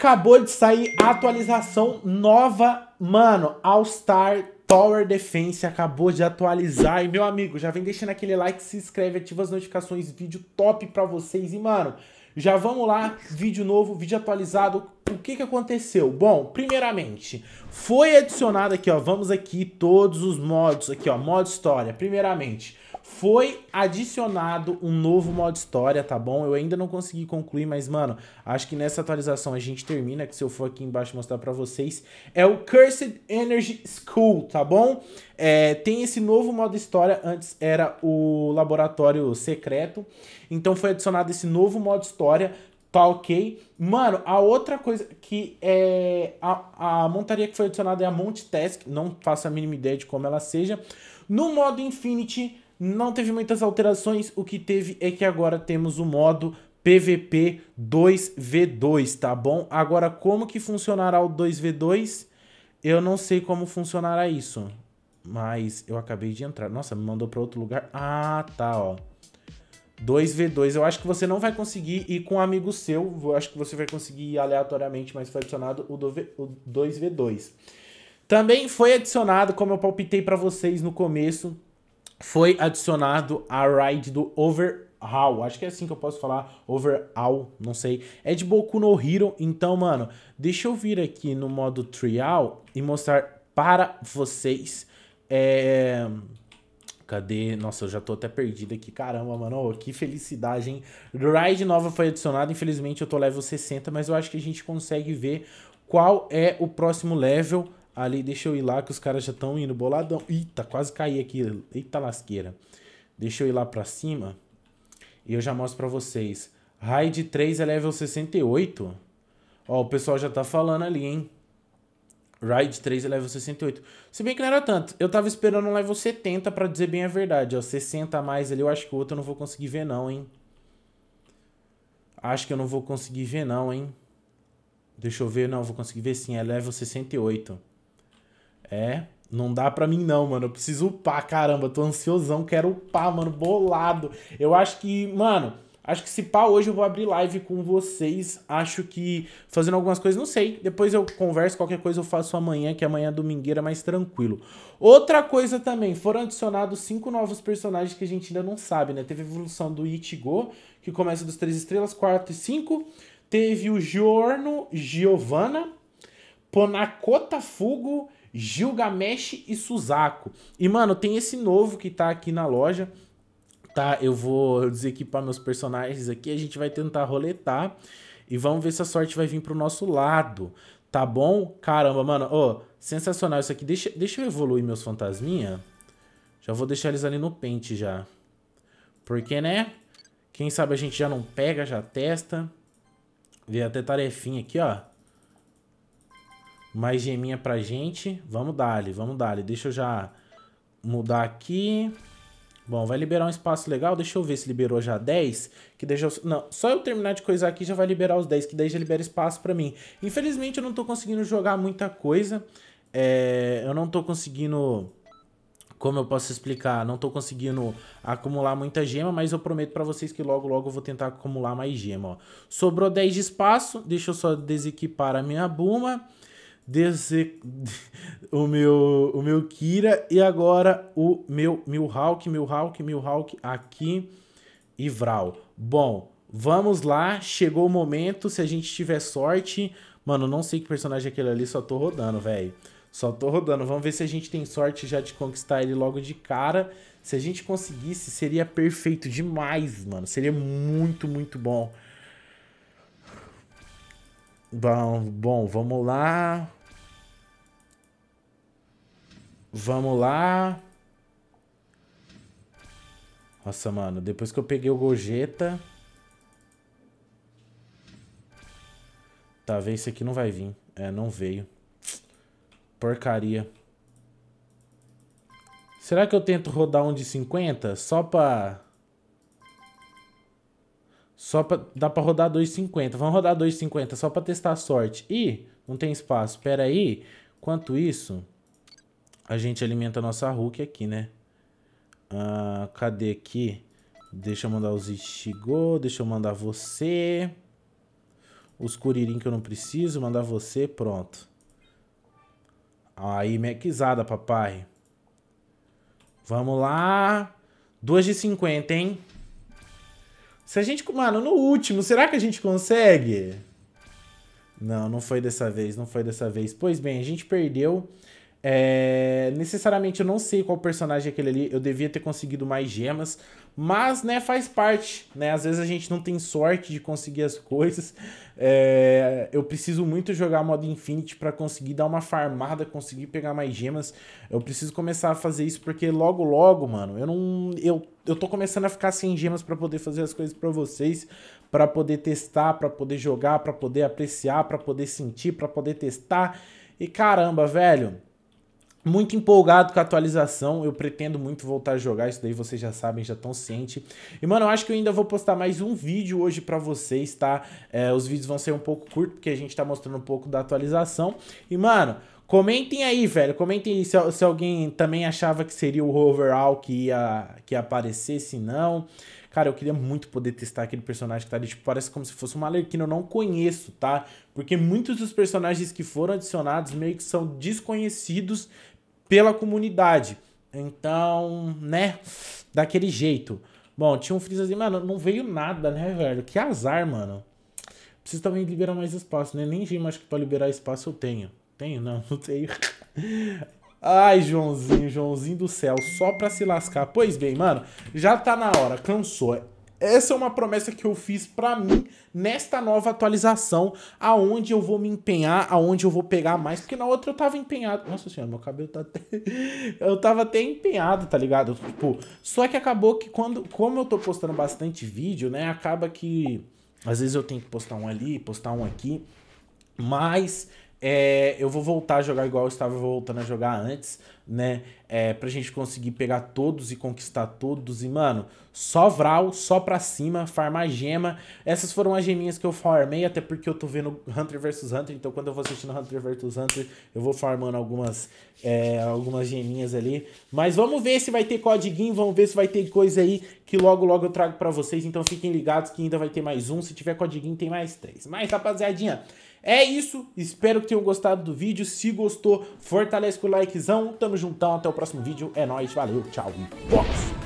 Acabou de sair a atualização nova, mano, All Star Tower Defense acabou de atualizar. E, meu amigo, já vem deixando aquele like, se inscreve, ativa as notificações, vídeo top pra vocês. E, mano, já vamos lá, vídeo novo, vídeo atualizado. O que, que aconteceu? Bom, primeiramente, foi adicionado aqui, ó, vamos aqui todos os mods, aqui, ó, modo história. Primeiramente, foi adicionado um novo modo história, tá bom? Eu ainda não consegui concluir, mas, mano, acho que nessa atualização a gente termina, que se eu for aqui embaixo mostrar pra vocês, é o Cursed Energy School, tá bom? É, tem esse novo modo história, antes era o laboratório secreto, então foi adicionado esse novo modo história, tá ok? Mano, a outra coisa que é... A, a montaria que foi adicionada é a Task. não faço a mínima ideia de como ela seja. No modo Infinity não teve muitas alterações, o que teve é que agora temos o modo PVP 2v2, tá bom? Agora, como que funcionará o 2v2? Eu não sei como funcionará isso. Mas eu acabei de entrar. Nossa, me mandou para outro lugar. Ah, tá, ó. 2v2. Eu acho que você não vai conseguir ir com um amigo seu. Eu acho que você vai conseguir ir aleatoriamente, mas foi adicionado o 2v2. Também foi adicionado, como eu palpitei para vocês no começo, foi adicionado a ride do Overhaul. Acho que é assim que eu posso falar, Overhaul, não sei. É de Boku no Hero, então, mano, deixa eu vir aqui no modo Trial e mostrar para vocês. É... Cadê? Nossa, eu já tô até perdido aqui. Caramba, mano. Oh, que felicidade, hein? Ride nova foi adicionada. Infelizmente, eu tô level 60, mas eu acho que a gente consegue ver qual é o próximo level ali, deixa eu ir lá que os caras já estão indo boladão. Eita, quase caí aqui. Eita lasqueira. Deixa eu ir lá pra cima e eu já mostro pra vocês. Raid 3 é level 68. Ó, o pessoal já tá falando ali, hein? Raid 3 é level 68. Se bem que não era tanto. Eu tava esperando um level 70 pra dizer bem a verdade, ó. 60 a mais ali, eu acho que o outro eu não vou conseguir ver não, hein? Acho que eu não vou conseguir ver não, hein? Deixa eu ver. Não, vou conseguir ver sim. É level 68. É, não dá pra mim não, mano. Eu preciso upar, caramba. Tô ansiosão, quero upar, mano, bolado. Eu acho que, mano, acho que se pá, hoje eu vou abrir live com vocês. Acho que fazendo algumas coisas, não sei. Depois eu converso, qualquer coisa eu faço amanhã, que amanhã é domingueira, mais tranquilo. Outra coisa também, foram adicionados cinco novos personagens que a gente ainda não sabe, né? Teve a evolução do Ichigo, que começa dos três estrelas, quarto e cinco. Teve o Giorno Giovanna, Ponacota Fugo Gilgamesh e Suzaku. E, mano, tem esse novo que tá aqui na loja. Tá, eu vou desequipar meus personagens aqui. A gente vai tentar roletar. E vamos ver se a sorte vai vir pro nosso lado. Tá bom? Caramba, mano. Ó, oh, sensacional isso aqui. Deixa, deixa eu evoluir meus fantasminha. Já vou deixar eles ali no pente já. Porque, né? Quem sabe a gente já não pega, já testa. Vê até tarefinha aqui, ó. Mais geminha pra gente. Vamos dar-lhe, vamos dar-lhe. Deixa eu já mudar aqui. Bom, vai liberar um espaço legal. Deixa eu ver se liberou já 10. Que deixa eu... Não, só eu terminar de coisar aqui já vai liberar os 10, que daí já libera espaço pra mim. Infelizmente eu não tô conseguindo jogar muita coisa. É... Eu não tô conseguindo como eu posso explicar, não estou conseguindo acumular muita gema, mas eu prometo para vocês que logo, logo eu vou tentar acumular mais gema, ó. Sobrou 10 de espaço, deixa eu só desequipar a minha Buma. Desse, o meu o meu Kira e agora o meu Milhawk, Milhawk, Milhawk aqui e Vral. Bom, vamos lá, chegou o momento, se a gente tiver sorte... Mano, não sei que personagem é aquele ali, só tô rodando, velho. Só tô rodando, vamos ver se a gente tem sorte já de conquistar ele logo de cara. Se a gente conseguisse, seria perfeito demais, mano. Seria muito, muito bom. Bom, bom, vamos lá. Vamos lá. Nossa, mano, depois que eu peguei o gojeta Tá, vendo esse aqui não vai vir. É, não veio. Porcaria. Será que eu tento rodar um de 50? Só pra... Só pra, dá pra rodar 2,50. Vamos rodar 2,50 só pra testar a sorte. Ih, não tem espaço. Pera aí. Quanto isso, a gente alimenta a nossa Hulk aqui, né? Ah, cadê aqui? Deixa eu mandar os Ichigo. Deixa eu mandar você. Os Kuririn que eu não preciso. Mandar você. Pronto. Aí, mequizada, papai. Vamos lá. 2,50, hein? Se a gente... Mano, no último, será que a gente consegue? Não, não foi dessa vez, não foi dessa vez. Pois bem, a gente perdeu. É, necessariamente eu não sei qual personagem é aquele ali, eu devia ter conseguido mais gemas, mas né, faz parte, né? Às vezes a gente não tem sorte de conseguir as coisas. É, eu preciso muito jogar modo Infinity para conseguir dar uma farmada, conseguir pegar mais gemas. Eu preciso começar a fazer isso porque logo logo, mano, eu não eu, eu tô começando a ficar sem gemas para poder fazer as coisas para vocês, para poder testar, para poder jogar, para poder apreciar, para poder sentir, para poder testar. E caramba, velho, muito empolgado com a atualização, eu pretendo muito voltar a jogar, isso daí vocês já sabem, já estão cientes. E mano, eu acho que eu ainda vou postar mais um vídeo hoje pra vocês, tá? É, os vídeos vão ser um pouco curtos, porque a gente tá mostrando um pouco da atualização. E mano, Comentem aí, velho. Comentem aí se, se, alguém também achava que seria o overall que ia, que ia aparecer, se não. Cara, eu queria muito poder testar aquele personagem que tá ali, tipo, parece como se fosse uma Arlequina, eu não conheço, tá? Porque muitos dos personagens que foram adicionados meio que são desconhecidos pela comunidade. Então, né, daquele jeito. Bom, tinha um freezer assim, mano, não veio nada, né, velho? Que azar, mano. Preciso também liberar mais espaço, né? Nem gema acho que pra liberar espaço eu tenho. Tenho? Não, não tenho. Ai, Joãozinho, Joãozinho do céu, só pra se lascar. Pois bem, mano, já tá na hora, cansou. Essa é uma promessa que eu fiz para mim nesta nova atualização, aonde eu vou me empenhar, aonde eu vou pegar mais, porque na outra eu tava empenhado. Nossa senhora, meu cabelo tá até eu tava até empenhado, tá ligado? Tipo, só que acabou que quando, como eu tô postando bastante vídeo, né, acaba que às vezes eu tenho que postar um ali, postar um aqui, mas é, eu vou voltar a jogar igual eu estava voltando a jogar antes, né? É, pra gente conseguir pegar todos e conquistar todos. E, mano, só Vral, só pra cima, farmar gema. Essas foram as geminhas que eu farmei, até porque eu tô vendo Hunter vs Hunter. Então, quando eu vou assistindo Hunter vs Hunter, eu vou farmando algumas, é, algumas geminhas ali. Mas vamos ver se vai ter codiguinho, vamos ver se vai ter coisa aí que logo, logo eu trago pra vocês. Então, fiquem ligados que ainda vai ter mais um. Se tiver codiguinho, tem mais três. Mas, rapaziadinha, é isso, espero que tenham gostado do vídeo. Se gostou, fortaleça com o likezão. Tamo juntão, até o próximo vídeo. É nóis, valeu, tchau e